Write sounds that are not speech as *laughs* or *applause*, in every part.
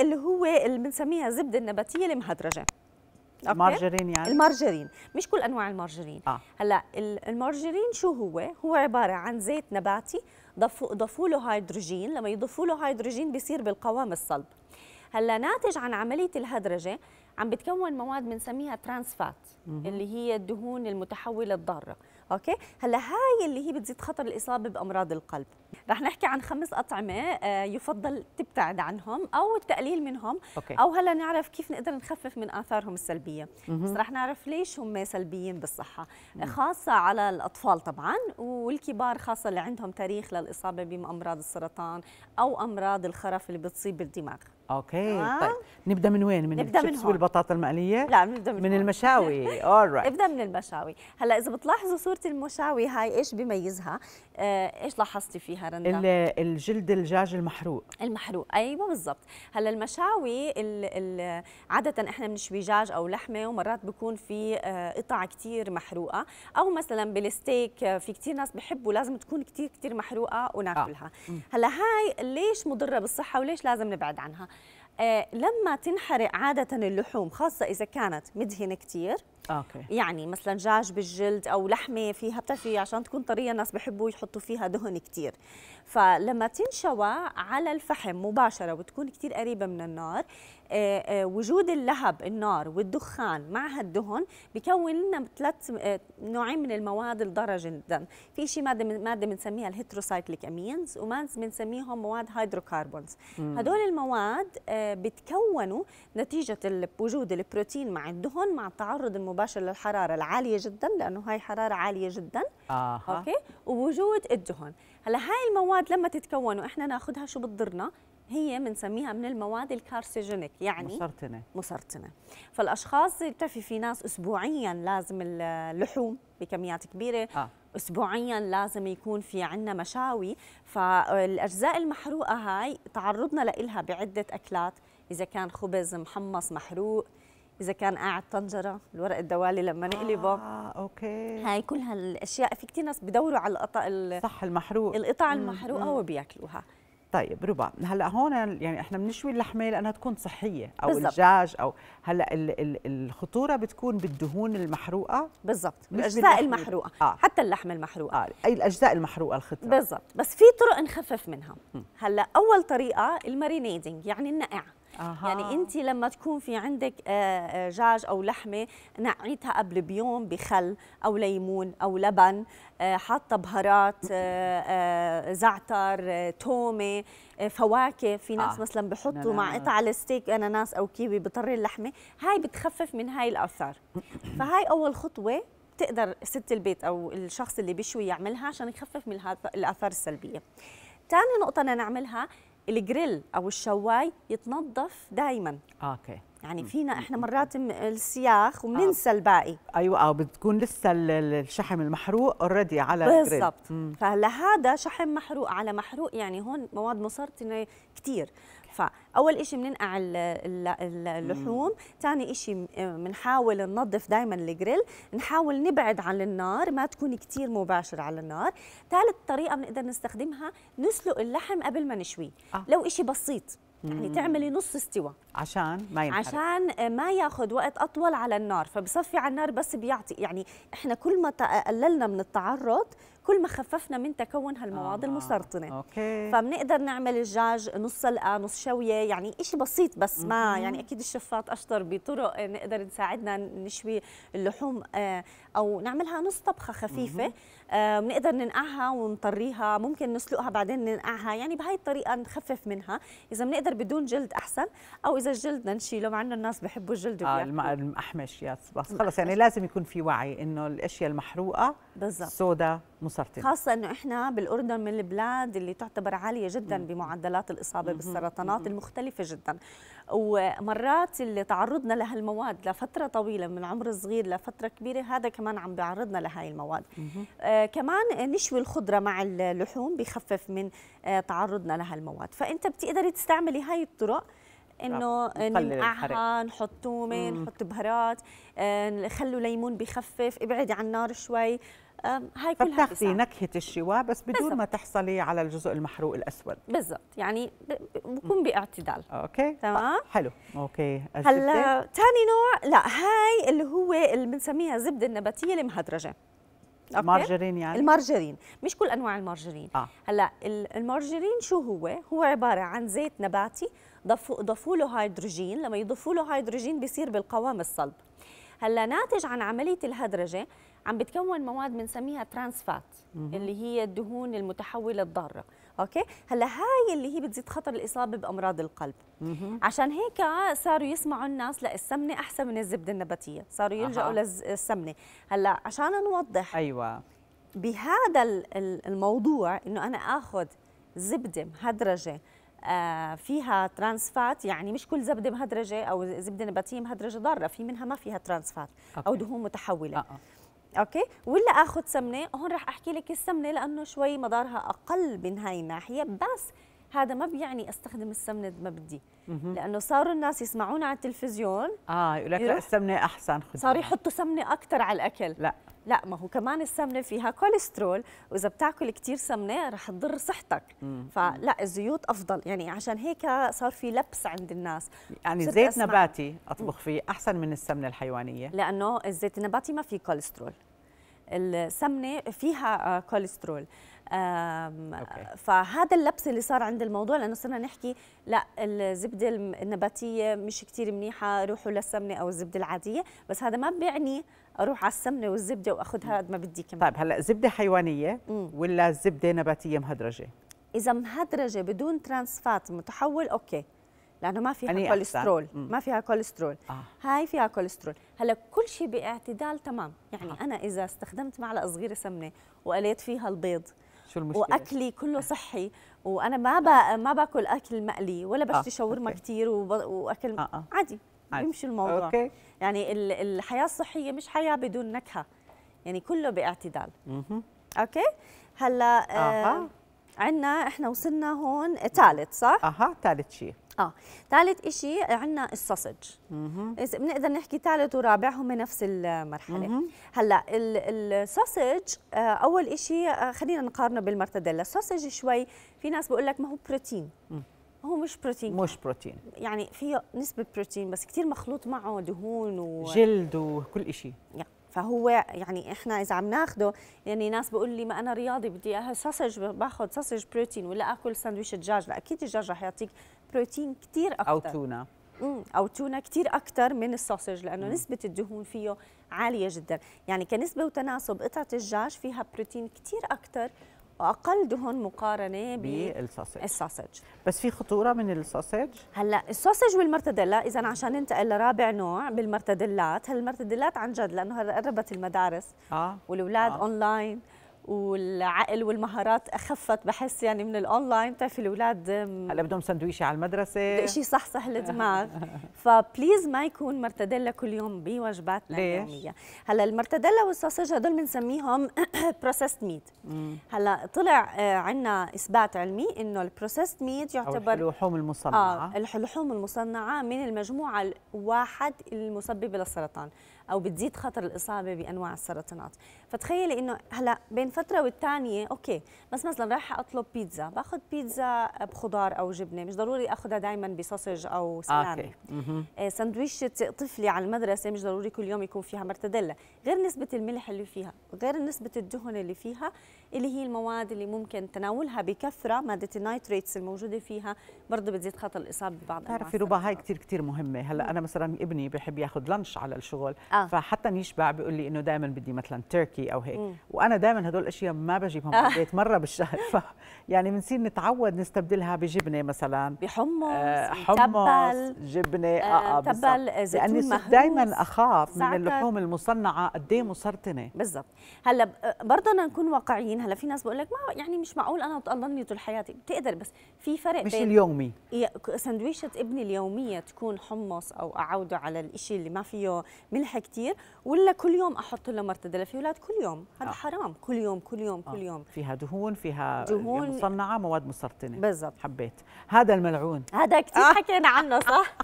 اللي هو اللي بنسميها الزبده النباتيه المهدرجه المارجرين يعني المارجرين مش كل انواع المارجرين آه. هلا المارجرين شو هو هو عباره عن زيت نباتي ضفوا ضفوا له هيدروجين لما يضفوا له هيدروجين بيصير بالقوام الصلب هلا ناتج عن عمليه الهدرجه عم بتكون مواد بنسميها ترانس فات اللي هي الدهون المتحوله الضاره اوكي هلا هاي اللي هي بتزيد خطر الاصابه بامراض القلب رح نحكي عن خمس اطعمه آه، يفضل تبتعد عنهم او التقليل منهم أوكي. او هلا نعرف كيف نقدر نخفف من اثارهم السلبيه مم. بس رح نعرف ليش هم سلبيين بالصحه مم. خاصه على الاطفال طبعا والكبار خاصه اللي عندهم تاريخ للاصابه بامراض السرطان او امراض الخرف اللي بتصيب الدماغ اوكي آه. طيب نبدا من وين من نبدأ الشيبس من والبطاطا المقليه لا نبدا من, من المشاوي *laughs* اورايت نبدا من المشاوي هلا اذا بتلاحظوا صوره المشاوي هاي ايش بيميزها آه ايش لاحظتي فيها رندا الجلد الدجاج المحروق المحروق ايوه بالضبط هلا المشاوي الـ الـ عاده احنا بنشوي دجاج او لحمه ومرات بكون في آه، قطع كثير محروقه او مثلا بالستيك آه، في كثير ناس بحبوا لازم تكون كثير كثير محروقه وناكلها آه. هلا هاي ليش مضره بالصحه وليش لازم نبعد عنها آه، لما تنحرق عادة اللحوم خاصة إذا كانت مدهنة كتير أوكي. يعني مثلا دجاج بالجلد أو لحمة فيها بتعرفي عشان تكون طرية الناس بحبوا يحطوا فيها دهن كتير فلما تنشوى على الفحم مباشرة وتكون كتير قريبة من النار آه، آه، وجود اللهب النار والدخان مع هالدهن بكون لنا ثلاث آه، نوعين من المواد الضاره جدا في شيء ماده ماده بنسميها الهيتروسايكليك امينز وماده بنسميهم مواد هيدروكربونز هدول المواد بتكونوا نتيجه وجود البروتين مع الدهن مع التعرض المباشر للحراره العاليه جدا لانه هاي حراره عاليه جدا آه. اوكي ووجود الدهن هلا هاي المواد لما تتكون واحنا ناخذها شو بتضرنا هي بنسميها من, من المواد الكارسيجينيك يعني مسرطنه مسرطنه فالاشخاص بتعرفي في ناس اسبوعيا لازم اللحوم بكميات كبيره آه. اسبوعيا لازم يكون في عندنا مشاوي فالاجزاء المحروقه هاي تعرضنا لها بعده اكلات اذا كان خبز محمص محروق اذا كان قاعد طنجره الورق الدوالي لما نقلبه آه، اوكي هاي كل هالاشياء في كثير ناس بدوروا على القطع صح المحروق القطع المحروقه وبياكلوها طيب ربا هلا هون يعني احنا بنشوي اللحمه لانها تكون صحيه او بالزبط. الدجاج او هلا ال ال الخطوره بتكون بالدهون المحروقه بالضبط الاجزاء المحروقه آه. حتى اللحمه المحروقه آه. اي الاجزاء المحروقه الخطره بالضبط بس في طرق نخفف منها هلا اول طريقه المارينيدنج يعني النقع أها. يعني انت لما تكون في عندك دجاج آه، آه، او لحمه نعيتها قبل بيوم بخل او ليمون او لبن آه، حاطه بهارات زعتر تومه فواكه في ناس آه. مثلا بحطوا مع قطع الستيك اناناس او كيوي بطر اللحمه هاي بتخفف من هاي الاثار *coughs* فهاي اول خطوه بتقدر ست البيت او الشخص اللي بيشوي يعملها عشان يخفف من الاثار السلبيه ثاني نقطه نعملها الجريل او الشواي يتنظف دائما اوكي يعني فينا احنا مرات السياخ وبننسى آه. الباقي ايوه او بتكون لسه الشحم المحروق اوريدي على بالضبط فهلا هذا شحم محروق على محروق يعني هون مواد مسرطنه كثير فاول شيء بننقع اللحوم ثاني شيء بنحاول آه، ننظف دائما الجريل نحاول نبعد عن النار ما تكون كثير مباشره على النار ثالث طريقه بنقدر نستخدمها نسلق اللحم قبل ما نشويه آه. لو شيء بسيط يعني تعملي نص استوى عشان ما ينحرق عشان ما ياخذ وقت اطول على النار فبصفي على النار بس بيعطي يعني احنا كل ما قللنا من التعرض كل ما خففنا من تكون هالمواد آه. المسرطنه أوكي. فبنقدر نعمل الدجاج نص سلقه نص شويه يعني شيء بسيط بس ما يعني اكيد الشفاط اشطر بطرق نقدر نساعدنا نشوي اللحوم آه، او نعملها نص طبخه خفيفه آه، بنقدر ننقعها ونطريها ممكن نسلقها بعدين ننقعها يعني بهاي الطريقه نخفف منها اذا بنقدر بدون جلد احسن او واذا الجلد نشيله مع انه الناس بحبوا الجلد اه ياس بس خلص يعني لازم يكون في وعي انه الاشياء المحروقه بالضبط سودا مسرطنه خاصه انه احنا بالاردن من البلاد اللي تعتبر عاليه جدا مم. بمعدلات الاصابه مم. بالسرطانات مم. المختلفه جدا ومرات اللي تعرضنا لهالمواد لفتره طويله من عمر صغير لفتره كبيره هذا كمان عم بيعرضنا لهي المواد آه كمان نشوي الخضره مع اللحوم بخفف من آه تعرضنا لهالمواد فانت بتقدري تستعملي هاي الطرق انه نقعها نحط تومه نحط بهارات آه، نخلوا ليمون بخفف ابعدي عن النار شوي آه، هاي كلها بتاخذي نكهه الشواء بس بدون بالزبط. ما تحصلي على الجزء المحروق الاسود بالضبط يعني بكون باعتدال اوكي طيب، تمام حلو اوكي هلا ثاني نوع لا هاي اللي هو اللي بنسميها الزبده النباتيه المهدرجه المارجرين يعني المارجرين مش كل انواع المارجرين آه. هلا المارجرين شو هو هو عباره عن زيت نباتي ضفوا ضفوا له هيدروجين لما يضفوا له هيدروجين بيصير بالقوام الصلب هلا ناتج عن عمليه الهدرجه عم بتكون مواد بنسميها فات اللي هي الدهون المتحوله الضاره اوكي هلا هاي اللي هي بتزيد خطر الاصابه بامراض القلب عشان هيك صاروا يسمعوا الناس لا السمنه احسن من الزبده النباتيه صاروا يلجأوا أه. للسمنه هلا عشان نوضح ايوه بهذا الموضوع انه انا اخذ زبده مهدرجه آه، فيها ترانس فات يعني مش كل زبده مهدرجه او زبده نباتيه مهدرجه ضاره في منها ما فيها ترانس فات او دهون متحوله أه. أه. اوكي ولا اخذ سمنه هون رح احكي لك السمنه لانه شوي مدارها اقل من هاي الناحيه بس هذا ما بيعني استخدم السمنه ما بدي لانه صاروا الناس يسمعونا على التلفزيون اه يقول لك لا السمنه احسن خذ صار يحطوا سمنه اكثر على الاكل لا لا ما هو كمان السمنه فيها كوليسترول واذا بتاكل كثير سمنه رح تضر صحتك مم. فلا الزيوت افضل يعني عشان هيك صار في لبس عند الناس يعني زيت نباتي اطبخ فيه احسن من السمنه الحيوانيه لانه الزيت النباتي ما فيه كوليسترول السمنه فيها كوليسترول آه، فهذا اللبس اللي صار عند الموضوع لانه صرنا نحكي لا الزبده النباتيه مش كثير منيحه روحوا للسمنه او الزبده العاديه بس هذا ما بيعني اروح على السمنه والزبده واخذها قد ما بدي كمان طيب هلا زبده حيوانيه ولا زبده نباتيه مهدرجه اذا مهدرجه بدون ترانسفات متحول اوكي لانه ما فيها يعني كوليسترول ما فيها كوليسترول آه. هاي فيها كوليسترول هلا كل شيء باعتدال تمام يعني آه. انا اذا استخدمت معلقه صغيره سمنه وقليت فيها البيض شو المشكله واكلي كله صحي وانا ما بأ... ما باكل اكل مقلي ولا آه، بشتري آه. شاورما كثير وب... واكل آه. آه. عادي بيمشي الموضوع أوكي. يعني الحياه الصحيه مش حياه بدون نكهه يعني كله باعتدال مه. اوكي هلا آه. آه. عندنا احنا وصلنا هون ثالث صح؟ اها ثالث شيء اه ثالث شيء عندنا السوسج بنقدر نحكي ثالث ورابع هم نفس المرحله مم. هلا السوسج آه، اول شيء آه، خلينا نقارنه بالمرتديلا السوسج شوي في ناس بقول لك ما هو بروتين مم. هو مش بروتين مش بروتين يعني فيه نسبه بروتين بس كثير مخلوط معه دهون و جلد وكل شيء يعني فهو يعني احنا اذا عم ناخده يعني ناس بقول لي ما انا رياضي بدي اياها ساسج باخذ ساسج بروتين ولا اكل سندويشه دجاج لا اكيد الدجاج رح يعطيك بروتين كثير اكثر او تونه او تونه كثير اكثر من السوسج لانه مم. نسبه الدهون فيه عاليه جدا يعني كنسبه وتناسب قطعه الدجاج فيها بروتين كثير اكثر واقل دهون مقارنه بالساسج بس في خطوره من الساسج هلا الساسج والمرتديلا اذا عشان ننتقل لرابع نوع بالمرتديلات هلا المرتديلات عن جد لانه هلا قربت المدارس اه والاولاد آه. اونلاين والعقل والمهارات اخفت بحس يعني من الاونلاين بتعرفي الاولاد هلا بدهم سندويشه على المدرسه شيء صحصح الدماغ *laughs* فبليز ما يكون مرتديلا كل يوم بوجباتنا اليوميه هلا المرتديلا والسوسج هدول بنسميهم بروسيست *clears throat* ميت هلا طلع آه، عندنا اثبات علمي انه البروسيست ميت يعتبر اللحوم المصنعه اه اللحوم المصنعه من المجموعه الواحد المسببه للسرطان او بتزيد خطر الاصابه بانواع السرطانات فتخيلي انه هلا بين فتره والثانيه اوكي بس مثلا رايحه اطلب بيتزا باخذ بيتزا بخضار او جبنه مش ضروري اخذها دائما بصوصج او سلامي آه سندويشه طفلي على المدرسه مش ضروري كل يوم يكون فيها مرتديلا غير نسبه الملح اللي فيها غير نسبه الدهن اللي فيها اللي هي المواد اللي ممكن تناولها بكثره ماده النايتريتس الموجوده فيها برضه بتزيد خطر الاصابه ببعض بتعرفي ربا هاي كثير كثير مهمه هلا انا مثلا ابني بحب ياخذ لانش على الشغل آه. فحتى يشبع بيقول لي انه دائما بدي مثلا تركي او هيك مم. وانا دائما هدول الاشياء ما بجيبهم آه. بالبيت مره بالشهر *laughs* ف يعني بنصير نتعود نستبدلها بجبنه مثلا بحمص آه حمص جبنه آه, آه, آه، تبل آه، زيتون لاني دائما اخاف من اللحوم المصنعه قد ايه مسرطنه بالضبط هلا آه، برضه نكون واقعيين هلا في ناس بقول لك ما يعني مش معقول انا اتقلني طول حياتي بتقدر بس في فرق مش بين اليومي سندويشه ابني اليوميه تكون حمص او اعوده على الشيء اللي ما فيه ملح كثير ولا كل يوم احط له مرتدله في اولاد كل يوم هذا آه. حرام كل يوم كل يوم آه. كل يوم فيها دهون فيها دهون مصنعه مواد مسرطنه بالضبط حبيت هذا الملعون هذا كثير آه. *laughs* حكينا عنه صح *laughs*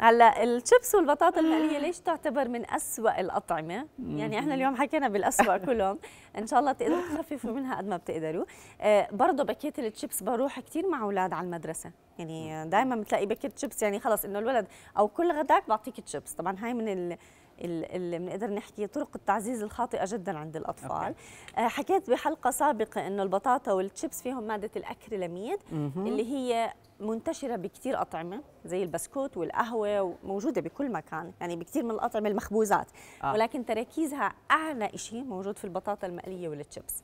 هلا الشيبس والبطاطا آه. المقليه ليش تعتبر من أسوأ الاطعمه يعني احنا اليوم حكينا بالأسوأ *laughs* كلهم ان شاء الله تقدروا تخففوا منها قد ما بتقدروا آه، برضه باكيت الشيبس بروح كثير مع اولاد على المدرسه يعني دائما بتلاقي باكيت شيبس يعني خلص انه الولد او كل غداك بعطيك شيبس، طبعا هاي من ال اللي بنقدر نحكي طرق التعزيز الخاطئه جدا عند الاطفال أوكي. آه، حكيت بحلقه سابقه انه البطاطا والتشيبس فيهم ماده الاكريلاميد اللي هي منتشرة بكثير أطعمة زي البسكوت والقهوة وموجودة بكل مكان يعني بكثير من الأطعمة المخبوزات آه. ولكن تركيزها أعلى شيء موجود في البطاطا المقلية والتشيبس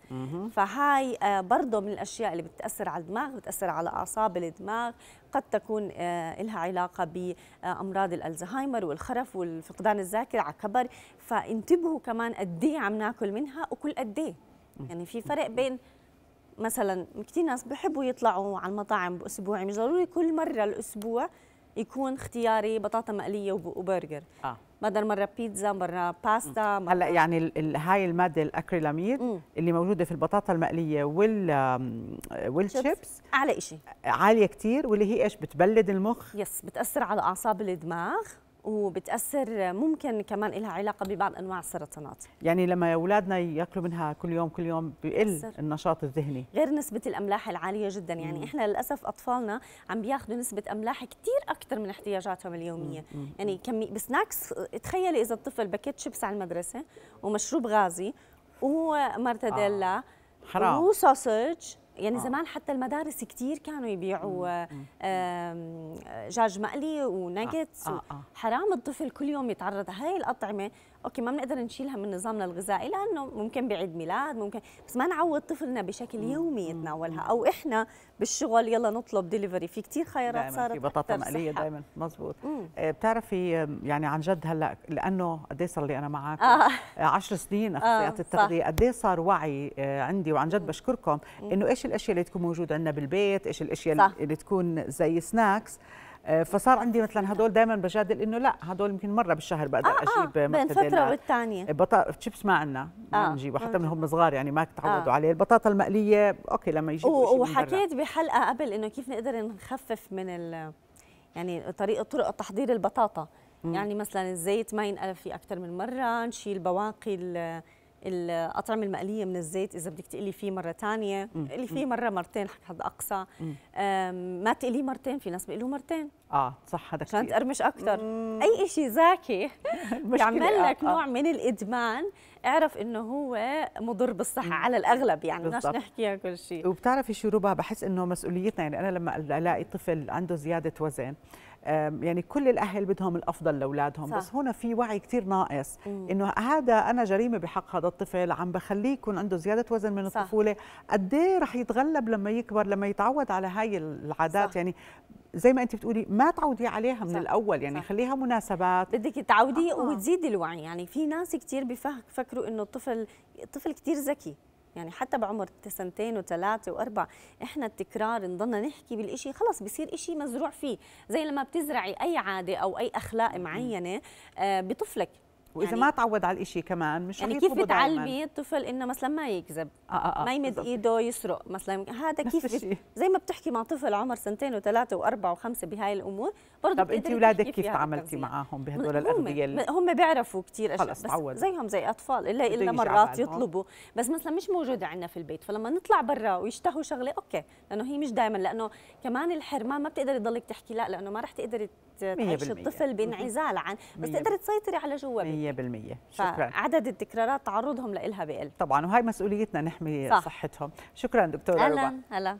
فهاي آه، برضه من الأشياء اللي بتأثر على الدماغ بتأثر على أعصاب الدماغ قد تكون آه، لها علاقة بأمراض آه، الألزهايمر والخرف والفقدان الذاكرة على كبر فانتبهوا كمان قد إيه عم ناكل منها وكل قد إيه. يعني في فرق بين مثلا كثير ناس بحبوا يطلعوا على المطاعم باسبوعي يعني مش ضروري كل مره الاسبوع يكون اختياري بطاطا مقليه وبرجر آه. بدل مره بيتزا مره باستا مرة هلا يعني ال هاي الماده الاكريلاميد مم. اللي موجوده في البطاطا المقليه وال والشيبس اعلى شيء عاليه كثير واللي هي ايش بتبلد المخ يس بتاثر على اعصاب الدماغ وبتاثر ممكن كمان لها علاقه ببعض انواع السرطانات يعني لما اولادنا ياكلوا منها كل يوم كل يوم بيقل النشاط الذهني غير نسبه الاملاح العاليه جدا يعني مم. احنا للاسف اطفالنا عم بياخذوا نسبه املاح كثير اكثر من احتياجاتهم اليوميه مم. يعني كمي بسناكس تخيلي اذا الطفل باكيت شيبس على المدرسه ومشروب غازي ومرتديلا آه. حرام وسوسج يعني آه. زمان حتى المدارس كثير كانوا يبيعوا دجاج آه، مقلي وناجتس آه. آه. آه. حرام الطفل كل يوم يتعرض هاي الأطعمة اوكي ما بنقدر نشيلها من نظامنا الغذائي لانه ممكن بعيد ميلاد ممكن بس ما نعود طفلنا بشكل يومي يتناولها او احنا بالشغل يلا نطلب دليفري في كثير خيارات صارت في بطاطا مقليه دائما مزبوط آه بتعرفي يعني عن جد هلا لانه قد إيه صار لي انا معك 10 آه. آه، سنين اخصائيات آه. التغذيه قد إيه صار وعي آه، عندي وعن جد بشكركم انه ايش الاشياء اللي تكون موجوده عندنا بالبيت ايش الاشياء صح. اللي تكون زي سناكس آه، فصار عندي مثلا هدول دائما بجادل انه لا هدول يمكن مره بالشهر بقدر آه اجيب آه بين فتره والثانيه آه، بطاطا شيبس ما عندنا ما آه نجيبه حتى من هم صغار يعني ما تعودوا آه عليه البطاطا المقليه اوكي لما يجيبوا وحكيت بحلقه قبل انه كيف نقدر نخفف من ال يعني طريقه طرق تحضير البطاطا يعني مثلا الزيت ما ينقلب فيه اكثر من مره نشيل بواقي الاطعمه المقليه من الزيت اذا بدك تقلي فيه مره ثانيه قلي فيه مره مرتين حد اقصى ما تقليه مرتين في ناس بيقلوه مرتين اه صح هذا كثير عشان تقرمش اكثر اي شيء زاكي *laughs* يعمل لك آه،, آه. نوع من الادمان اعرف انه هو مضر بالصحه مم. على الاغلب يعني بدناش نحكيها كل شيء وبتعرفي شو ربا بحس انه مسؤوليتنا يعني انا لما الاقي طفل عنده زياده وزن يعني كل الاهل بدهم الافضل لاولادهم بس هنا في وعي كثير ناقص انه هذا انا جريمه بحق هذا الطفل عم بخليه يكون عنده زياده وزن من الطفوله قد ايه رح يتغلب لما يكبر لما يتعود على هاي العادات صح. يعني زي ما انت بتقولي ما تعودي عليها من صح. الاول يعني صح. خليها مناسبات بدك تعودي آه. وتزيدي الوعي يعني في ناس كثير بفكروا انه الطفل الطفل كثير ذكي يعني حتى بعمر سنتين وثلاثة وأربع إحنا التكرار نضلنا نحكي بالإشي خلص بصير إشي مزروع فيه زي لما بتزرعي أي عادة أو أي أخلاق معينة آه، بطفلك واذا يعني ما تعود على الإشي كمان مش يعني كيف بتعلمي الطفل انه مثلا ما يكذب آه آه, آه، ما يمد ايده يسرق مثلا هذا كيف زي ما بتحكي مع طفل عمر سنتين وثلاثه واربعه وخمسه بهاي الامور برضه طب انت ولادك كيف تعاملتي معاهم بهدول الاغذيه هم بيعرفوا كثير اشياء بس تعود. زيهم زي اطفال الا الا مرات آه. يطلبوا بس مثلا مش موجوده عندنا في البيت فلما نطلع برا ويشتهوا شغله اوكي لانه هي مش دائما لانه كمان الحرمان ما بتقدري تضلك تحكي لا لانه ما رح تقدري تعيش الطفل بانعزال عن بس تقدري تسيطري على جوا 100% شكرا عدد التكرارات تعرضهم لها بقل طبعا وهي مسؤوليتنا نحمي صح. صحتهم شكرا دكتوره ربا هلا